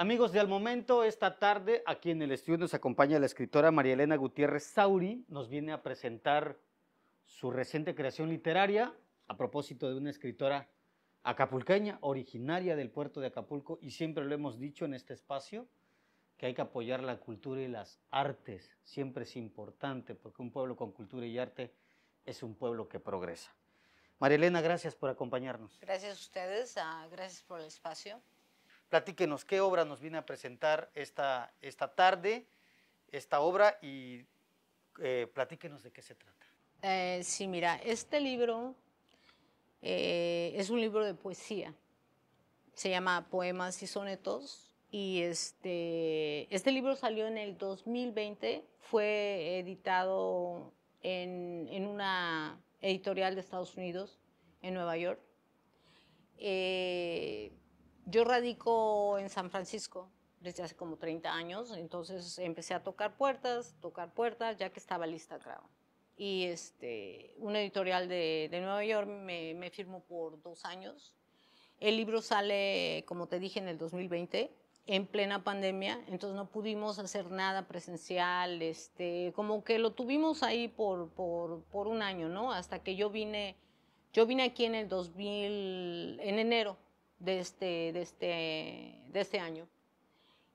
Amigos de Al Momento, esta tarde aquí en el estudio nos acompaña la escritora María Elena Gutiérrez Sauri. Nos viene a presentar su reciente creación literaria a propósito de una escritora acapulqueña, originaria del puerto de Acapulco, y siempre lo hemos dicho en este espacio, que hay que apoyar la cultura y las artes. Siempre es importante, porque un pueblo con cultura y arte es un pueblo que progresa. María Elena, gracias por acompañarnos. Gracias a ustedes, ah, gracias por el espacio. Platíquenos qué obra nos viene a presentar esta, esta tarde, esta obra, y eh, platíquenos de qué se trata. Eh, sí, mira, este libro eh, es un libro de poesía. Se llama Poemas y Sonetos. Y este, este libro salió en el 2020, fue editado en, una editorial de Estados Unidos, en Nueva York. Yo radico en San Francisco desde hace como 30 años, entonces empecé a tocar puertas, tocar puertas, ya que estaba lista claro. Y este, un editorial de, de Nueva York me, firmó por dos años. El libro sale, como te dije, en el 2020 en plena pandemia, entonces no pudimos hacer nada presencial, este, como que lo tuvimos ahí por, por, por, un año, ¿no? Hasta que yo vine, yo vine aquí en el 2000, en enero de este, de este, de este año.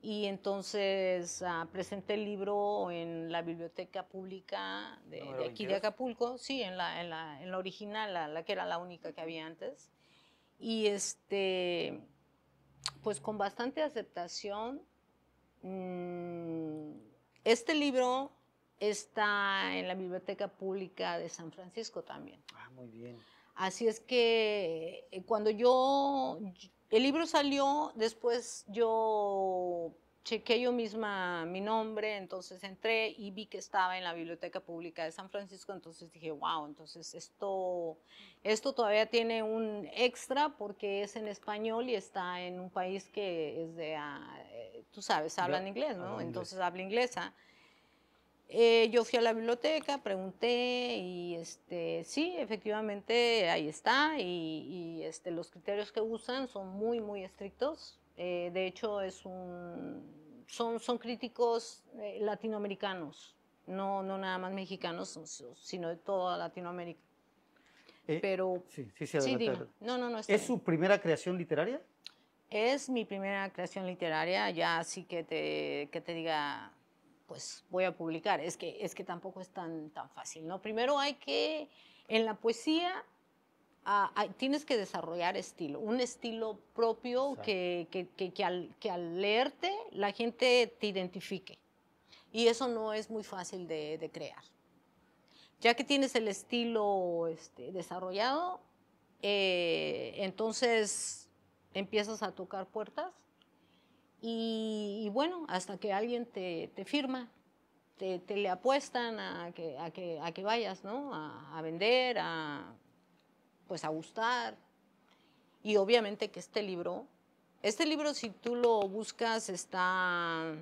Y entonces ah, presenté el libro en la biblioteca pública de, de aquí de Acapulco, sí, en la, en la, en la original, la, la, que era la única que había antes. Y este, pues con bastante aceptación, mm, este libro está en la biblioteca pública de San Francisco también. Ah, muy bien. Así es que eh, cuando yo, el libro salió, después yo chequé yo misma mi nombre, entonces entré y vi que estaba en la Biblioteca Pública de San Francisco, entonces dije, wow, entonces esto, todavía tiene un extra porque es en español y está en un país que es de, ah, eh, tú sabes, hablan inglés, ¿no? Entonces habla inglesa. Eh, yo fui a la biblioteca, pregunté y este, sí, efectivamente ahí está y, este, los criterios que usan son muy, muy estrictos. Eh, de hecho, es un, son, son críticos eh, latinoamericanos, no, no nada más mexicanos, sino de toda Latinoamérica. Pero sí, sí, sí, no, no, no. ¿Es su primera creación literaria? Es mi primera creación literaria, ya así que te, que te diga pues voy a publicar. Es que, es que tampoco es tan, tan fácil, ¿no? Primero hay que, en la poesía, ah, tienes que desarrollar estilo, un estilo propio que, que, que, al, leerte la gente te identifique. Y eso no es muy fácil de, crear. Ya que tienes el estilo este, desarrollado, eh, entonces empiezas a tocar puertas y, bueno, hasta que alguien te, firma, te, le apuestan a que, a que, vayas, ¿no? A, vender, a, pues a gustar. Y obviamente que este libro, este libro si tú lo buscas está,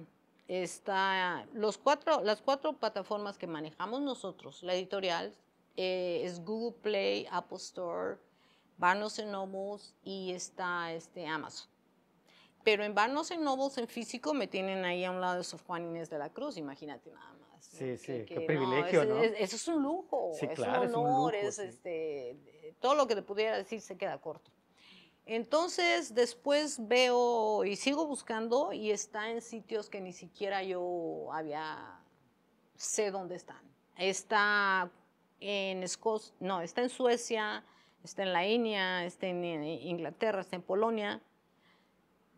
está los cuatro, las cuatro plataformas que manejamos nosotros, la editorial, eh, es Google Play, Apple Store, Barnes Noble y está este Amazon. Pero en Barnes Nobles, en físico, me tienen ahí a un lado de Sor Juan Inés de la Cruz, imagínate nada más. Sí, sí, qué privilegio, ¿no? eso es un lujo, es, un honor, este, todo lo que te pudiera decir se queda corto. Entonces, después veo y sigo buscando y está en sitios que ni siquiera yo había, sé dónde están. Está en no, está en Suecia, está en la India, está en eh, Inglaterra, está en Polonia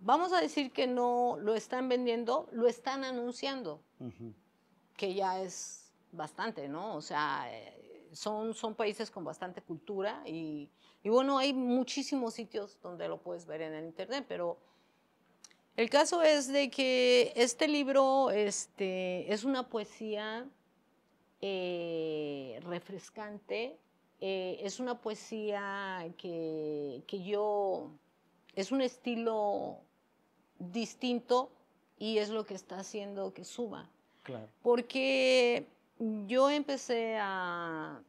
vamos a decir que no lo están vendiendo, lo están anunciando, que ya es bastante, ¿no? O sea, eh, son, son países con bastante cultura y, bueno, hay muchísimos sitios donde lo puedes ver en el Internet, pero... El caso es de que este libro este, es una poesía eh, refrescante, eh, es una poesía que, que yo es un estilo distinto y es lo que está haciendo que suba. Porque yo empecé a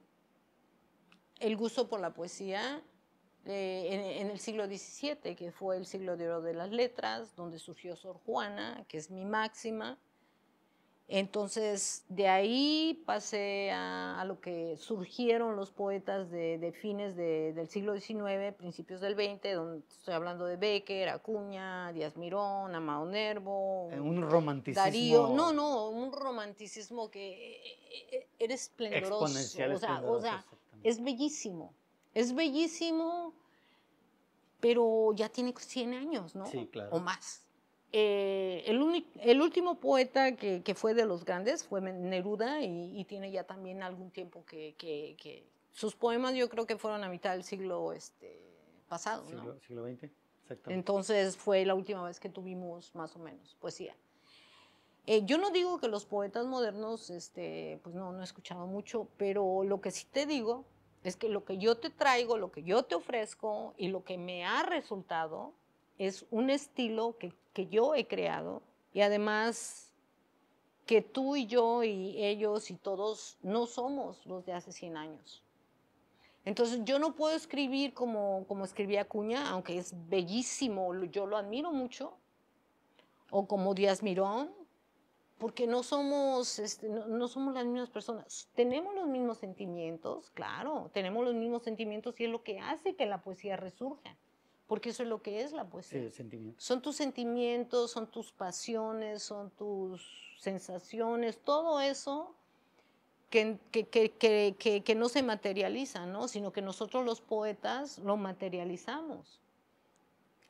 el gusto por la poesía eh, en, en, el siglo XVII, que fue el siglo de oro de las letras, donde surgió Sor Juana, que es mi máxima, entonces, de ahí pasé a, lo que surgieron los poetas de, fines del siglo XIX, principios del XX, donde estoy hablando de Becker, Acuña, Díaz Mirón, Amado Nervo. Eh, un romanticismo. No, no, un romanticismo que eh, eh, era esplendoroso. Exponencial, o es bellísimo. Es bellísimo, pero ya tiene 100 años, ¿no? Sí, claro. O más. Eh, el, último poeta que, fue de los grandes fue Neruda y, tiene ya también algún tiempo que, sus poemas yo creo que fueron a mitad del siglo este, pasado. Siglo, XX, Entonces fue la última vez que tuvimos más o menos poesía. Eh, yo no digo que los poetas modernos, este, pues no, no he escuchado mucho, pero lo que sí te digo es que lo que yo te traigo, lo que yo te ofrezco y lo que me ha resultado es un estilo que, yo he creado y además que tú y yo y ellos y todos no somos los de hace 100 años. Entonces yo no puedo escribir como, como escribía Acuña, aunque es bellísimo, yo lo admiro mucho, o como Díaz Mirón, porque no somos, este, no, somos las mismas personas. Tenemos los mismos sentimientos, claro, tenemos los mismos sentimientos y es lo que hace que la poesía resurja porque eso es lo que es la poesía. Son tus sentimientos, son tus pasiones, son tus sensaciones, todo eso que, que, que, que, no se materializa, ¿no? sino que nosotros los poetas lo materializamos.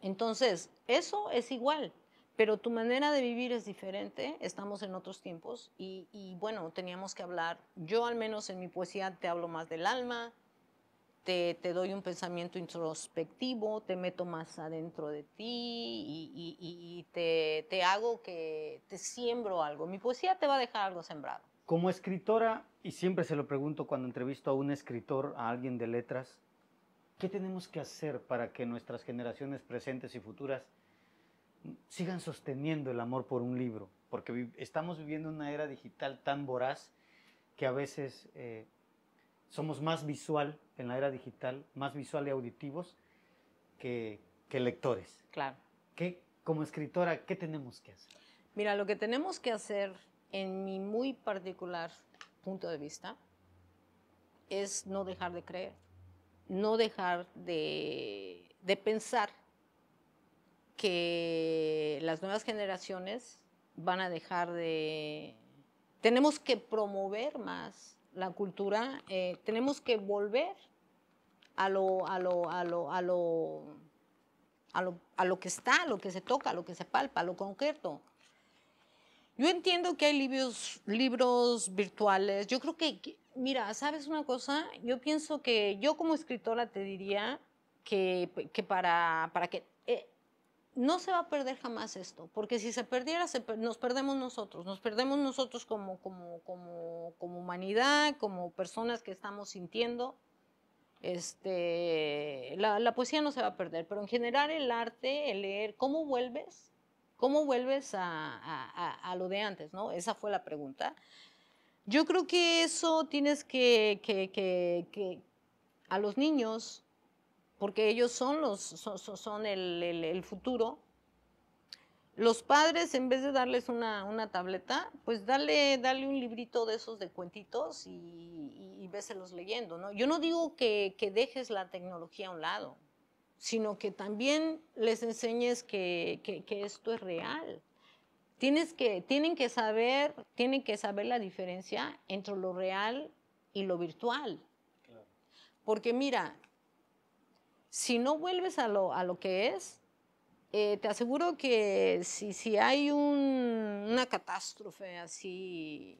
Entonces, eso es igual, pero tu manera de vivir es diferente, estamos en otros tiempos y, y bueno, teníamos que hablar, yo al menos en mi poesía te hablo más del alma, te, doy un pensamiento introspectivo, te meto más adentro de ti y, te, hago que te siembro algo. Mi poesía te va a dejar algo sembrado. Como escritora, y siempre se lo pregunto cuando entrevisto a un escritor, a alguien de letras, ¿qué tenemos que hacer para que nuestras generaciones presentes y futuras sigan sosteniendo el amor por un libro? Porque estamos viviendo una era digital tan voraz que a veces... Eh, somos más visual en la era digital, más visual y auditivos que, lectores. Claro. ¿Qué, como escritora, ¿qué tenemos que hacer? Mira, lo que tenemos que hacer, en mi muy particular punto de vista, es no dejar de creer, no dejar de pensar que las nuevas generaciones van a dejar de... Tenemos que promover más la cultura, eh, tenemos que volver a lo, a lo, a lo, a lo, a lo, a lo que está, a lo que se toca, a lo que se palpa, a lo concreto. Yo entiendo que hay libros, libros virtuales. Yo creo que, que, mira, ¿sabes una cosa? Yo pienso que yo como escritora te diría que, que para, para que no se va a perder jamás esto, porque si se perdiera, nos perdemos nosotros, nos perdemos nosotros como, como, como, humanidad, como personas que estamos sintiendo. Este, la, poesía no se va a perder, pero en general el arte, el leer, ¿cómo vuelves? ¿Cómo vuelves a, a lo de antes? ¿no? Esa fue la pregunta. Yo creo que eso tienes que, que, que, que a los niños porque ellos son, los, son, son el, el, futuro. Los padres, en vez de darles una, una tableta, pues dale, dale, un librito de esos de cuentitos y, y, véselos leyendo. ¿no? Yo no digo que, que, dejes la tecnología a un lado, sino que también les enseñes que, que, esto es real. Tienes que, tienen que saber, tienen que saber la diferencia entre lo real y lo virtual. Porque mira, si no vuelves a lo, a lo que es, eh, te aseguro que si, si hay una catástrofe así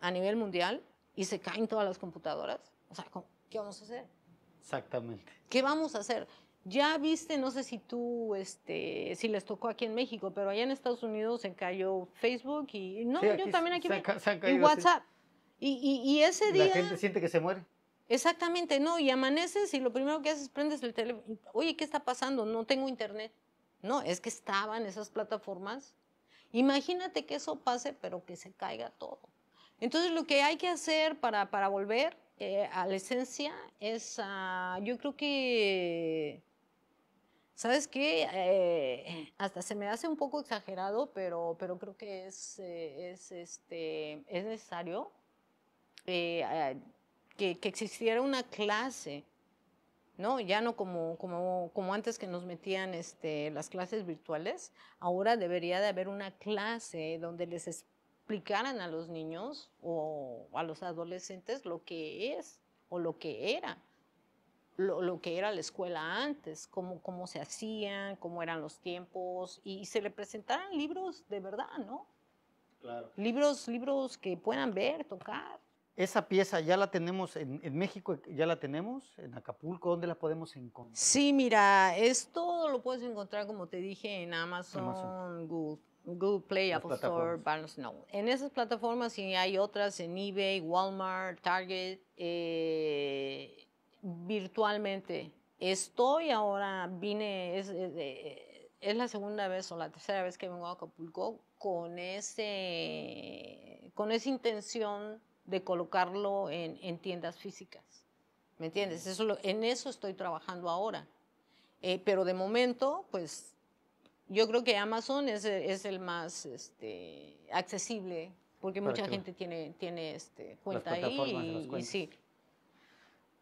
a nivel mundial y se caen todas las computadoras, o sea, ¿qué vamos a hacer? Exactamente. ¿Qué vamos a hacer? Ya viste, no sé si tú, este, si les tocó aquí en México, pero allá en Estados Unidos se cayó Facebook y no, yo también aquí y WhatsApp. Y, y, ese día la gente siente que se muere. Exactamente, no, y amaneces y lo primero que haces es prendes el teléfono. Oye, ¿qué está pasando? No tengo internet. No, es que estaban esas plataformas. Imagínate que eso pase, pero que se caiga todo. Entonces, lo que hay que hacer para, volver eh, a la esencia es, ah, yo creo que, ¿sabes qué? Eh, hasta se me hace un poco exagerado, pero, pero creo que es, eh, es este, es necesario que, existiera una clase, ¿no? Ya no como, como, como antes que nos metían este, las clases virtuales, ahora debería de haber una clase donde les explicaran a los niños o a los adolescentes lo que es o lo que era. Lo, que era la escuela antes, cómo, cómo se hacían, cómo eran los tiempos, y se le presentaran libros de verdad, ¿no? Libros, libros que puedan ver, tocar. Esa pieza ya la tenemos en, México, eh, ya la tenemos, en Acapulco, ¿dónde la podemos encontrar? Sí, mira, esto lo puedes encontrar, como te dije, en Amazon, Google, Play, Apple Store, Barnes No. En esas plataformas y hay otras en eBay, Walmart, Target, eh, virtualmente. Estoy ahora, vine, eh, es, la segunda vez o la tercera vez que vengo a Acapulco con, ese, con esa intención de colocarlo en, tiendas físicas. ¿Me entiendes? Eso en eso estoy trabajando ahora. Eh, pero de momento, pues yo creo que Amazon es, el más este, accesible, porque mucha gente tiene, tiene este, cuenta ahí y, sí.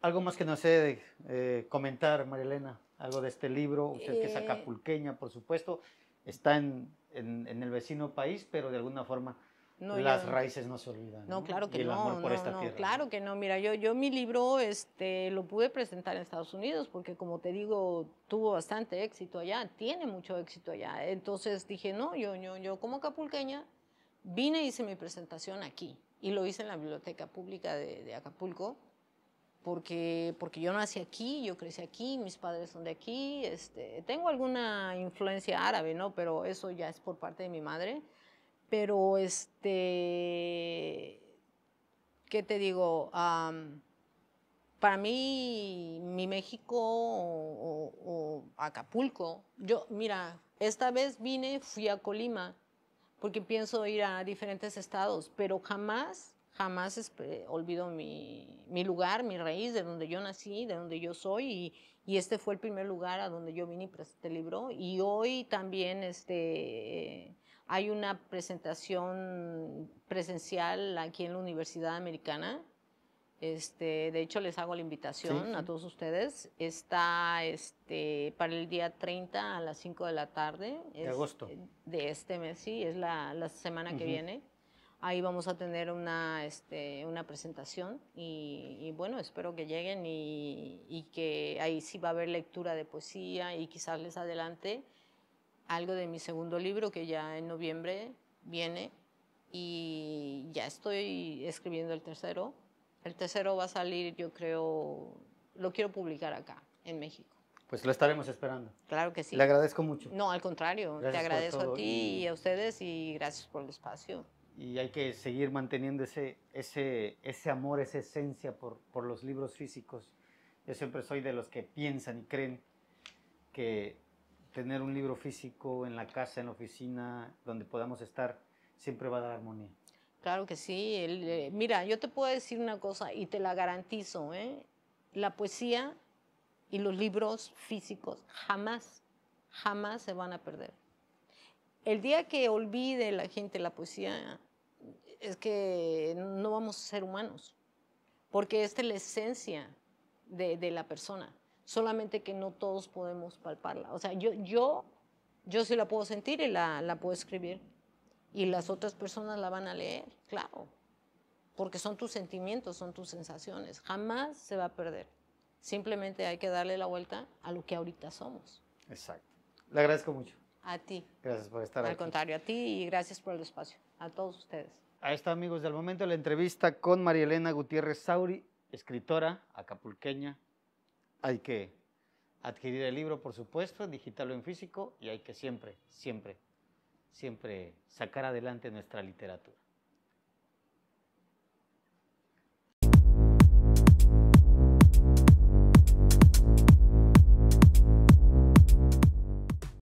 Algo más que no sé eh, comentar, Marilena, algo de este libro, usted que es eh. acapulqueña, por supuesto, está en, en el vecino país, pero de alguna forma no, Las raíces no se olvidan. No, claro que y el no. por esta Claro que no. Mira, yo, yo mi libro este, lo pude presentar en Estados Unidos porque, como te digo, tuvo bastante éxito allá, tiene mucho éxito allá. Entonces dije, no, yo, yo, yo como acapulqueña vine y hice mi presentación aquí y lo hice en la biblioteca pública de, Acapulco porque, porque yo nací aquí, yo crecí aquí, mis padres son de aquí, este, tengo alguna influencia árabe, ¿no? Pero eso ya es por parte de mi madre pero este, ¿qué te digo? para mí, mi México o, Acapulco, yo, mira, esta vez vine, fui a Colima, porque pienso ir a diferentes estados, pero jamás, jamás este, olvido mi, lugar, mi raíz, de donde yo nací, de donde yo soy, y, este fue el primer lugar a donde yo vine y presenté el libro, y hoy también, este hay una presentación presencial aquí en la Universidad Americana. Este, de hecho, les hago la invitación a todos ustedes. Está este, para el día 30 a las 5 de la tarde. De agosto. De este mes, sí, es la, semana que viene. Ahí vamos a tener una, este, una presentación y, bueno, espero que lleguen y, y, que ahí sí va a haber lectura de poesía y quizás les adelante algo de mi segundo libro que ya en noviembre viene y ya estoy escribiendo el tercero. El tercero va a salir, yo creo, lo quiero publicar acá, en México. Pues lo estaremos esperando. Claro que sí. Le agradezco mucho. No, al contrario, te agradezco a ti y a ustedes y gracias por el espacio. Y hay que seguir manteniendo ese, ese, ese amor, esa esencia por, por los libros físicos. Yo siempre soy de los que piensan y creen que tener un libro físico en la casa, en la oficina, donde podamos estar, siempre va a dar armonía. Claro que sí. Eh, mira, yo te puedo decir una cosa y te la garantizo, ¿eh? la poesía y los libros físicos jamás, jamás se van a perder. El día que olvide la gente la poesía, es que no vamos a ser humanos, porque esta es la esencia de, de la persona solamente que no todos podemos palparla. O sea, yo, yo, yo sí la puedo sentir y la, la puedo escribir. Y las otras personas la van a leer, claro, porque son tus sentimientos, son tus sensaciones. Jamás se va a perder. Simplemente hay que darle la vuelta a lo que ahorita somos. Exacto. Le agradezco mucho. A ti. Gracias por estar Al aquí. Al contrario, a ti y gracias por el espacio. A todos ustedes. Ahí está, amigos, del momento la entrevista con María Elena Gutiérrez Sauri, escritora acapulqueña, hay que adquirir el libro, por supuesto, digital o en físico, y hay que siempre, siempre, siempre sacar adelante nuestra literatura.